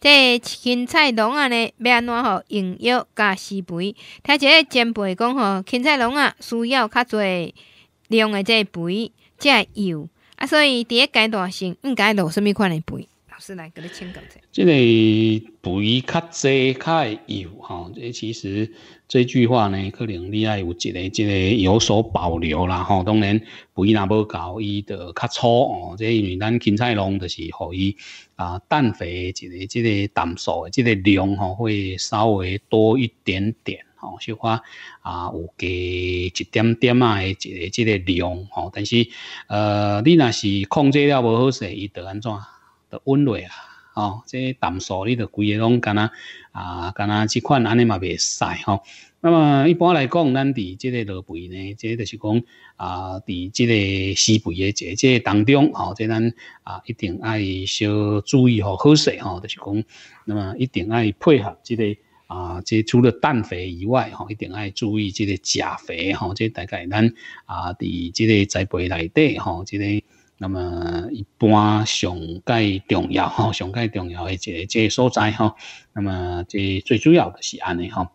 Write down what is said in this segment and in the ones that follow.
这芹菜农啊呢，要安怎吼用药加施肥？听一个前辈讲吼，芹菜农啊需要较侪量的这肥，这油啊，所以第一阶段性应该落什物款的肥？是来给你者，这个肥较卡较会油吼，这其实这句话呢，可能你爱有一个，这个有所保留啦吼。当然，肥若无够，伊就较粗哦。这因为咱芹菜农就是，可伊啊，氮肥一个、这个氮素的这个量吼，会稍微多一点点吼，小花啊，有加一点点啊，一个、即个量吼。但是呃，你若是控制了无好势，伊得安怎？的温度啊，哦，这淡素你着规个拢干呐啊干呐，即款安尼嘛未使吼。那么一般来讲，咱伫即个落肥呢，即个就是讲啊，伫即个施肥的这这当中哦，即咱啊一定爱小注意吼、好势水吼，就是讲那么一定爱配合即个啊，即除了氮肥以外吼，一定爱注意即个钾肥吼，即大概咱啊伫即个栽培内底吼即个。那么一般上盖重要吼，上盖重要的这这所在吼，那么这最主要的是安尼吼，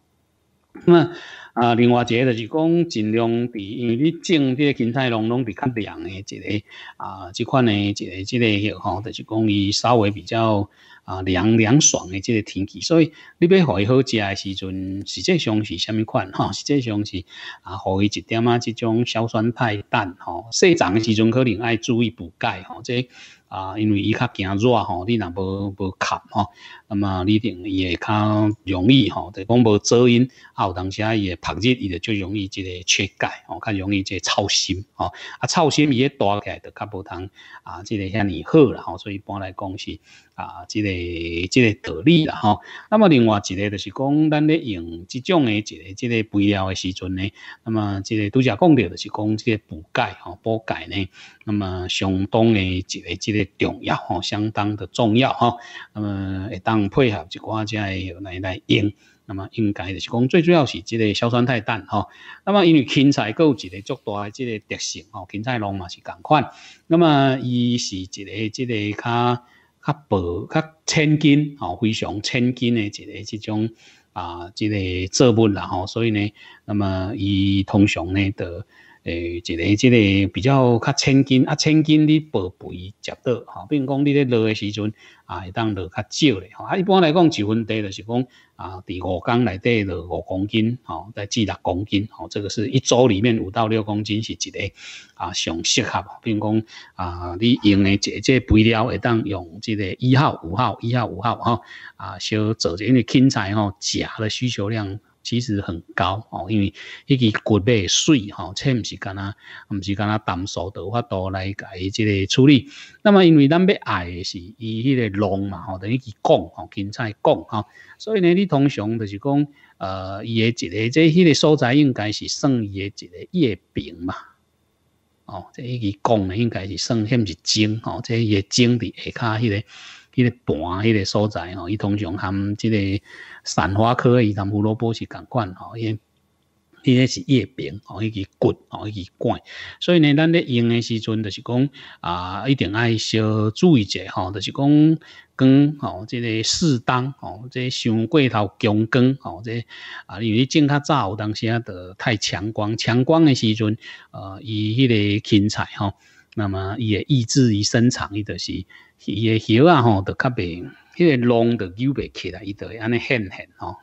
那。么。啊，另外一个就是讲，尽量伫，因为你种这个芹菜拢拢比较凉的，一个啊，这款呢，这个、这个，吼，就是讲伊稍微比较啊凉凉爽的这个天气，所以你要伊好食的时阵，实际上是虾米款吼，实际上是啊，伊一点啊，这种硝酸派氮哈，生长的时阵可能爱注意补钙哈，这。啊，因为伊较惊热吼，你若无无盖吼，那么你定伊会较容易吼，即讲无遮阴，有当时啊伊会曝日，伊的最容易即个缺钙，吼，较容易即操心吼，啊，操心伊也大起来，就较无通啊，即个向你好啦吼，所以般来讲是啊，即个即个道理啦吼。那么另外一个就是讲，咱咧用即种诶一个即个肥料诶时阵呢，那么即个拄则讲着就是讲即个补钙吼，补钙呢，那么相当诶一个即个。重要吼，相当的重要哈。那么当配合一寡遮来来用，那么应该就是讲，最主要是即个硝酸太淡吼。那么因为芹菜有一个足大即个特性吼，芹菜龙嘛是共款。那么伊是一个即个较较薄、较千斤吼，非常千斤的一个即种啊，即个作物啦吼。所以呢，那么伊通常呢得。诶，一个即个比较较千斤，啊，千斤你薄肥食到，吼，并讲你咧落的时阵，啊，会当落较少咧，吼。啊，一般来讲，一份茶就是讲啊，伫五缸内底落五公斤，吼，再至六公斤，吼，这个是一周里面五到六公斤是一个啊，上适合，并讲啊，你用的即个肥料会当用即个一号、五号、一号、五号，吼，啊，小做者，因为轻菜吼，甲的需求量。其实很高哦，因为迄个骨贝碎哈，这毋是干哪，毋是干哪，单数的话度来改即个处理。那么因为咱要爱的是伊迄个龙嘛，吼等于去贡，吼芹菜贡哈。所以呢，你通常就是讲，呃，伊的一个即迄个所在应该是算伊的一个月饼嘛，哦，即一个贡呢应该是算迄毋是精？哦，这些精伫下骹迄个。迄个盘，迄个所在吼，伊通常含即个散花科，伊含胡萝卜是共款吼，因迄个是叶柄吼，迄个骨吼，迄个管，所以呢，咱咧用诶时阵，就是讲啊，一定爱小注意者吼，就是讲光吼，即个适当吼，即个伤过头强光吼，即啊，因为种较早有当时啊，得太强光，强光的时阵，呃，伊迄个芹菜吼，那么伊会抑制伊生长，伊就是。伊个叶啊吼，就较袂，因个浓就养袂起来，伊就安尼限限吼，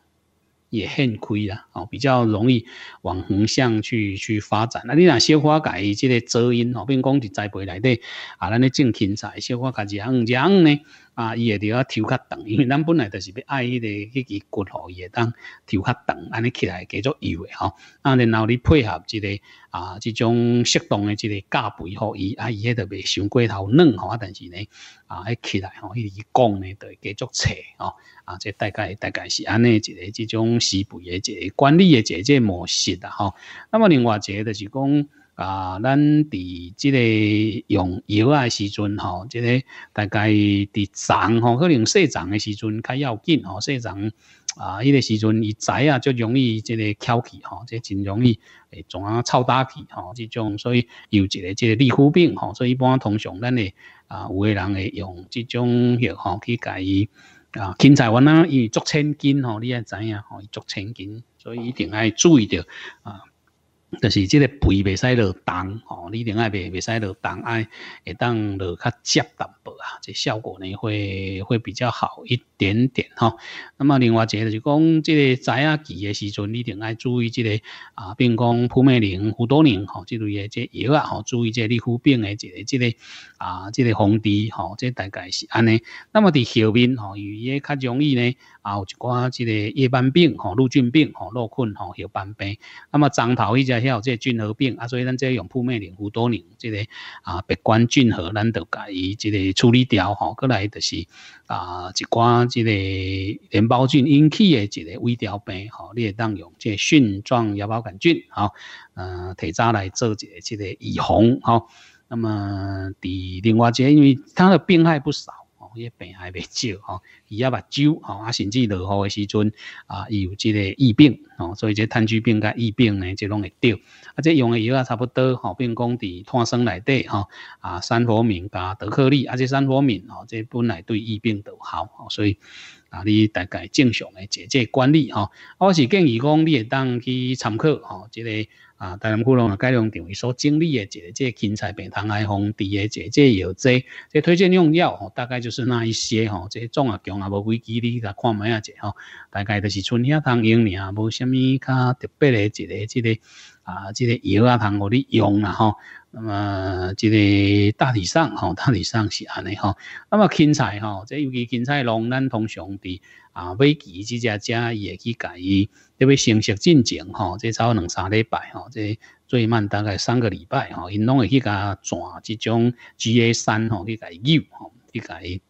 也很开啦，吼比较容易往横向去去发展。那你想少花改即个遮阴吼，比如讲伫栽培内底啊，咱咧种芹菜小花改几样唔样呢？啊，伊会要啊较长，因为咱本来就是要爱姨个迄啲骨吼，伊会当抽较长，安尼起来叫做油诶吼。啊，然后你配合即个啊，即种适当诶即个加肥，吼，伊啊，伊迄度未伤过头软嗬，但是咧啊，迄起来嗬，佢讲咧会继续斜吼。啊，即大概大概是安尼，一个即种施肥一个管理一个即个模式啦嗬。那么另外一个就是讲。啊，咱伫即个用药啊时阵吼，这个大概伫长吼，可能细长的时阵较要紧吼，细、生长啊，伊个时阵伊仔啊，就容易即个翘起吼，即、这真容易诶，种啊臭打起吼，这种所以有一个即个皮肤病吼，所以一般通常咱诶啊有诶人会用即种药吼去甲伊啊芹菜丸啊，伊足千斤吼，你也知影吼，伊足千斤，所以一定爱注意着啊。就是即个肥袂使落重吼，你另外别袂使落重，爱会当落较接淡薄啊，这效果呢会会比较好一点点哈。那么另外一个就是讲，即个摘啊期诶时阵，你另爱注意这个啊，比如讲铺咩灵、胡多年吼，这类诶即药啊，吼，注意即个你护病诶这个、这个啊，这个防治吼，这大概是安尼。那么伫后面吼，鱼也较容易呢。啊，有一寡即个叶斑病吼、绿菌病吼、落菌吼、叶斑病。那么樟头伊只也有即个菌核病啊，所以咱个用扑美灵、胡多宁即个啊、白冠菌核，咱都甲伊即个处理掉吼。过来就是啊，一寡即个镰孢菌引起的一个微凋病吼，你会当用即个蕈状芽孢杆菌啊，呃，提早来做即个预防吼。那么第另外即，因为它的病害不少。也病还不少吼，伊阿目睭吼啊，甚至落雨的时阵啊，有即个疫病吼，所以即炭疽病甲疫病呢，即拢会到。啊，即用的药也差不多吼，变讲伫碳酸内底吼啊，三氟敏加德克利，啊，即三氟敏吼，即本来对疫病都好，所以啊，你大概正常的这个管理吼，我是建议讲，你会当去参考吼，即个。啊，大南库隆啊，改良场伊所经历的姐姐，芹菜病、糖癌、红痣的姐姐药剂，即推荐用药哦，大概就是那一些吼，即些壮啊强啊无几机的，甲看卖啊者吼，大概都是春遐通用尔，无虾米较特别诶一个、一个啊、这个药啊通互你用啦吼。那么，即个大体上，吼大体上是安尼，吼。那么芹菜，吼，即尤其芹菜，农，咱通常伫啊，未即只只只也去甲伊，特别成熟进前吼，即炒两三礼拜，吼，即最慢大概三个礼拜，吼，因拢会去甲转即种 G A 三，吼，去伊油，吼，去甲伊。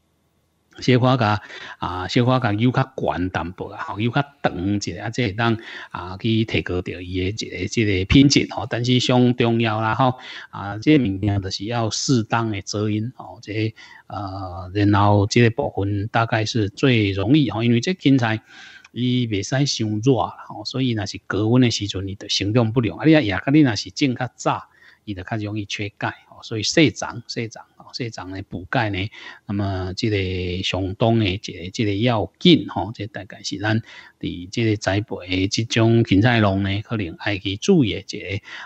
小可甲啊，小可甲腰较悬淡薄啊，吼，腰较长一下，啊，即系当啊去提高着伊诶一个一个品质吼。但是上重要啦吼啊，即物件就是要适当诶遮荫吼，即呃，然后即个部分大概是最容易吼，因为即芹菜伊未使伤热吼，所以若是高温诶时阵，伊都成长不良。啊，你啊，也可能若是种较早。伊就较容易缺钙哦，所以生长、生长哦、生长呢，补钙呢，那么即个熊冬的即个即个要紧吼，即大概是咱伫即个栽培的即种芹菜农呢，可能爱去注意一个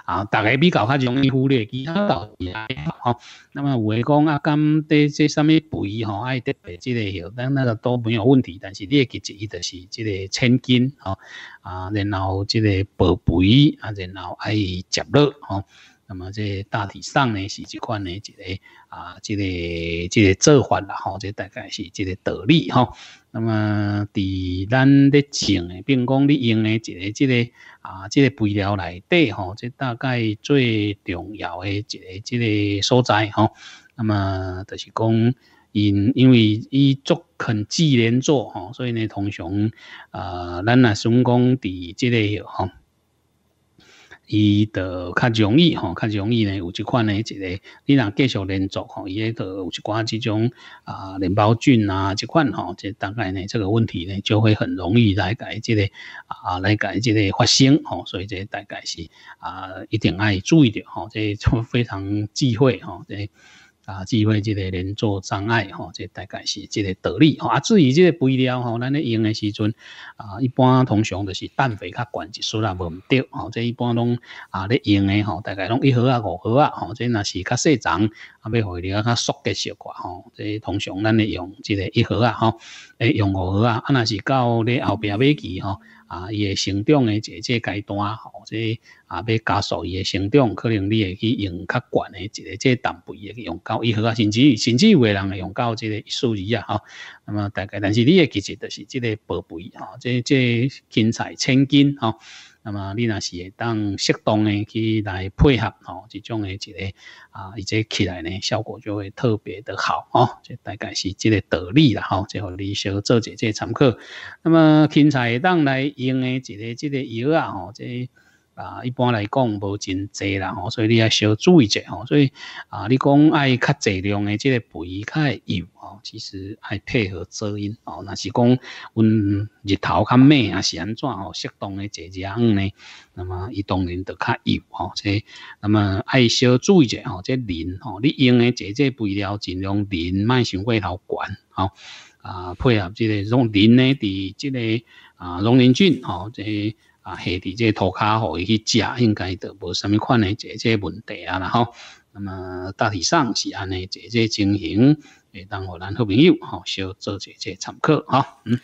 啊，大概比较较容易忽略其他嘢。哈，那么话讲啊，今对即啥物肥吼，爱得即个，但那个都没有问题。但是你记住，伊就是即个千金哦啊，然后即个补肥啊，然后爱食落哦。那么这大体上呢，是这款呢一个啊，这个这个做法啦吼，这大概是这个道理吼。那么伫咱咧种诶，并讲你用诶一个这个啊，这个肥料来底吼，这大概最重要诶一个这个所在吼。那么就是讲因因为伊足肯自然做吼，所以呢，通常啊，咱啊想讲伫即个吼。伊著较容易吼，较容易呢，有一款呢一个，你若继续连续吼，伊迄个有一寡即种啊淋巴菌啊，即款吼，这大概呢这个问题呢就会很容易来改这个啊来改即个发生吼，所以这大概是啊一定要注意着吼，这就非常忌讳吼。啊，智慧即个连作障碍吼，即大概是即个道理吼。啊，至于即个肥料吼，咱咧用诶时阵啊，一般通常都是氮肥较悬一丝啊，无毋对吼。即一般拢啊咧用诶吼，大概拢一盒啊五盒啊吼。即若是较细种，啊，要肥料较速的效果吼。即通常咱咧用即个一盒啊，吼，诶，用五盒啊，啊若是到咧后壁尾期吼。啊，伊诶成长诶，即个阶段吼，即啊要加速伊诶成长，可能你会去用较悬诶，即个即蛋白诶用到伊好啊，甚至甚至有诶人会用到即个数字啊吼，那么大概，但是你诶其实就是即个宝贝吼，即即青菜千金吼。那么你若是当适当的去来配合哦，这种的个啊，起来呢效果就会特别的好哦，这大概是这个道理了哈。这和你小做一这参考，那么当来用的一个这个药啊这。啊，一般来讲无真济啦，所以你要少注意者吼。所以啊，你讲爱较济量的，即个肥较油哦，其实爱配合遮阴哦。那是讲温日头较咩啊是安怎哦？适当的遮遮阴呢。那么，伊当然都较油哦。即，那么爱少注意者哦。即磷哦，你用的这这肥料尽量磷卖少过头，管好啊。配合即个种磷呢，伫即个啊，农林菌哦，即。啊，下伫这涂骹互伊去食，应该都无啥物款诶，这这问题啊，然后，那么大体上是安尼，这这情形会当互咱好朋友吼，小做一些参考吼。嗯。